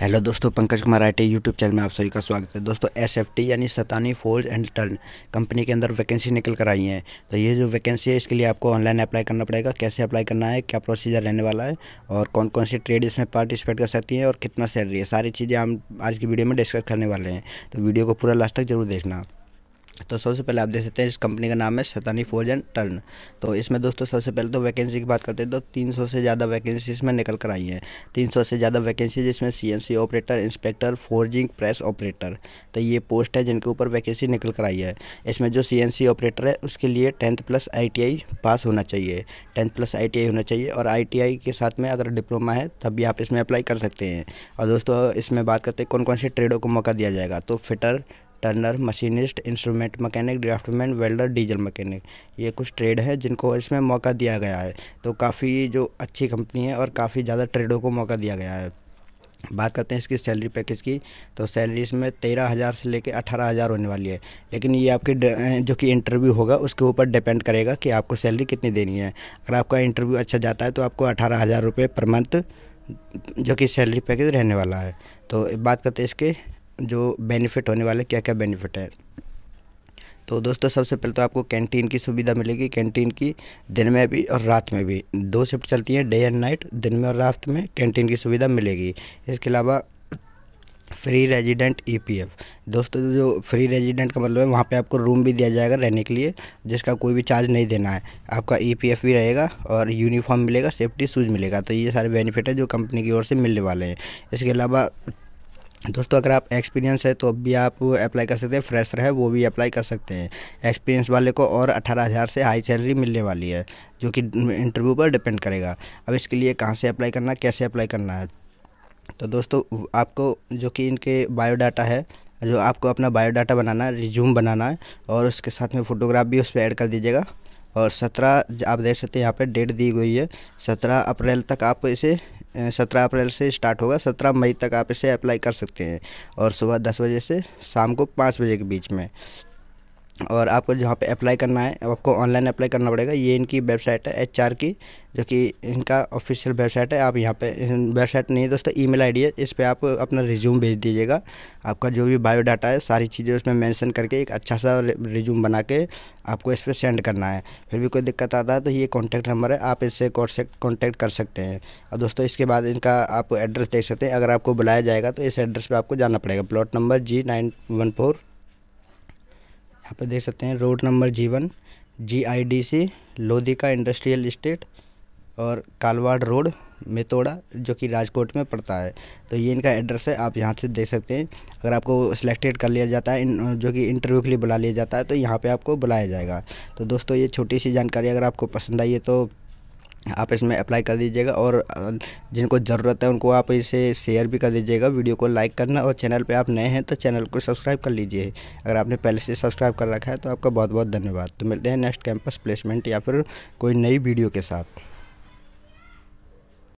hello दोस्तों Pankaj Kumar I T YouTube channel में आप सभी का स्वागत है दोस्तों एस एफ टी यानी Satani fold and turn company के अंदर वैकेंसी निकल कर आई है तो ये जो वैकेंसी है इसके लिए आपको ऑनलाइन अप्लाई करना पड़ेगा कैसे अप्लाई करना है क्या प्रोसीजर रहने वाला है और कौन कौन सी ट्रेड इसमें पार्टिसिपेट कर सकती हैं और कितना सैलरी है सारी चीज़ें हम आज की वीडियो में डिस्कस करने वाले हैं तो वीडियो को पूरा लास्ट तक जरूर देखना तो सबसे पहले आप देख सकते हैं इस कंपनी का नाम है सतानी फोर्ज एंड टर्न तो इसमें दोस्तों सबसे पहले तो वैकेंसी की बात करते हैं तो 300 से ज़्यादा वैकेंसी इसमें निकल कर आई हैं 300 से ज़्यादा वैकेंसी जिसमें CNC operator inspector forging press operator तो ये पोस्ट है जिनके ऊपर वैकेंसी निकल कर आई है इसमें जो सी ऑपरेटर है उसके लिए टेंथ प्लस आई पास होना चाहिए टेंथ प्लस आई होना चाहिए और आई के साथ में अगर डिप्लोमा है तब भी आप इसमें अप्लाई कर सकते हैं और दोस्तों इसमें बात करते हैं कौन कौन से ट्रेडों को मौका दिया जाएगा तो fitter turner machinist instrument mechanic draftman welder diesel mechanic ये कुछ ट्रेड है जिनको इसमें मौका दिया गया है तो काफ़ी जो अच्छी कंपनी है और काफ़ी ज़्यादा ट्रेडों को मौका दिया गया है बात करते हैं इसकी सैलरी पैकेज की तो सैलरी इसमें तेरह हज़ार से लेकर अठारह हज़ार होने वाली है लेकिन ये आपके जो कि इंटरव्यू होगा उसके ऊपर डिपेंड करेगा कि आपको सैलरी कितनी देनी है अगर आपका इंटरव्यू अच्छा जाता है तो आपको अठारह हज़ार रुपये पर मंथ जो कि सैलरी पैकेज रहने वाला है तो बात करते हैं इसके जो बेनिफिट होने वाला है क्या क्या बेनिफिट है तो दोस्तों सबसे पहले तो आपको कैंटीन की सुविधा मिलेगी कैंटीन की दिन में भी और रात में भी दो शिफ्ट चलती हैं डे एंड नाइट दिन में और रात में कैंटीन की सुविधा मिलेगी इसके अलावा फ्री रेजिडेंट ईपीएफ दोस्तों जो फ्री रेजिडेंट का मतलब है वहाँ पे आपको रूम भी दिया जाएगा रहने के लिए जिसका कोई भी चार्ज नहीं देना है आपका ईपीएफ e भी रहेगा और यूनिफॉर्म मिलेगा सेफ्टी शूज़ मिलेगा तो ये सारे बेनिफिट है जो कंपनी की ओर से मिलने वाले हैं इसके अलावा दोस्तों अगर आप एक्सपीरियंस है तो भी आप अप्लाई कर सकते हैं फ्रेशर है वो भी अप्लाई कर सकते हैं एक्सपीरियंस वाले को और अठारह हज़ार से हाई सैलरी मिलने वाली है जो कि इंटरव्यू पर डिपेंड करेगा अब इसके लिए कहाँ से अप्लाई करना कैसे अप्लाई करना है तो दोस्तों आपको जो कि इनके बायोडाटा है जो आपको अपना बायोडाटा बनाना है रिज्यूम बनाना है और उसके साथ में फ़ोटोग्राफ भी उस पर ऐड कर दीजिएगा और सत्रह आप देख सकते हैं यहाँ पर डेट दी गई है सत्रह अप्रैल तक आप इसे सत्रह अप्रैल से स्टार्ट होगा सत्रह मई तक आप इसे अप्लाई कर सकते हैं और सुबह दस बजे से शाम को पाँच बजे के बीच में और आपको जहाँ पे अप्लाई करना है आपको ऑनलाइन अप्लाई करना पड़ेगा ये इनकी वेबसाइट है एच आर की जो कि इनका ऑफिशियल वेबसाइट है आप यहाँ पे वेबसाइट नहीं है दोस्तों ईमेल आईडी है इस पर आप अपना रिज्यूम भेज दीजिएगा आपका जो भी बायोडाटा है सारी चीज़ें उसमें मेंशन करके एक अच्छा सा रिज्यूम बना के आपको इस पर सेंड करना है फिर भी कोई दिक्कत आता है तो ये कॉन्टैक्ट नंबर है आप इससे कॉन्टैक्ट कर सकते हैं और दोस्तों इसके बाद इनका आप एड्रेस देख सकते हैं अगर आपको बुलाया जाएगा तो इस एड्रेस पर आपको जाना पड़ेगा plot number G nine one four यहाँ पे देख सकते हैं रोड नंबर जीवन G I D C Lodhika industrial estate और कालवाड़ रोड मेतोड़ा जो कि राजकोट में पड़ता है तो ये इनका एड्रेस है आप यहाँ से देख सकते हैं अगर आपको सिलेक्टेड कर लिया जाता है जो कि इंटरव्यू के लिए बुला लिया जाता है तो यहाँ पे आपको बुलाया जाएगा तो दोस्तों ये छोटी सी जानकारी अगर आपको पसंद आई है तो आप इसमें अप्लाई कर दीजिएगा और जिनको ज़रूरत है उनको आप इसे शेयर भी कर दीजिएगा वीडियो को लाइक करना और चैनल पे आप नए हैं तो चैनल को सब्सक्राइब कर लीजिए अगर आपने पहले से सब्सक्राइब कर रखा है तो आपका बहुत बहुत धन्यवाद तो मिलते हैं नेक्स्ट कैंपस प्लेसमेंट या फिर कोई नई वीडियो के साथ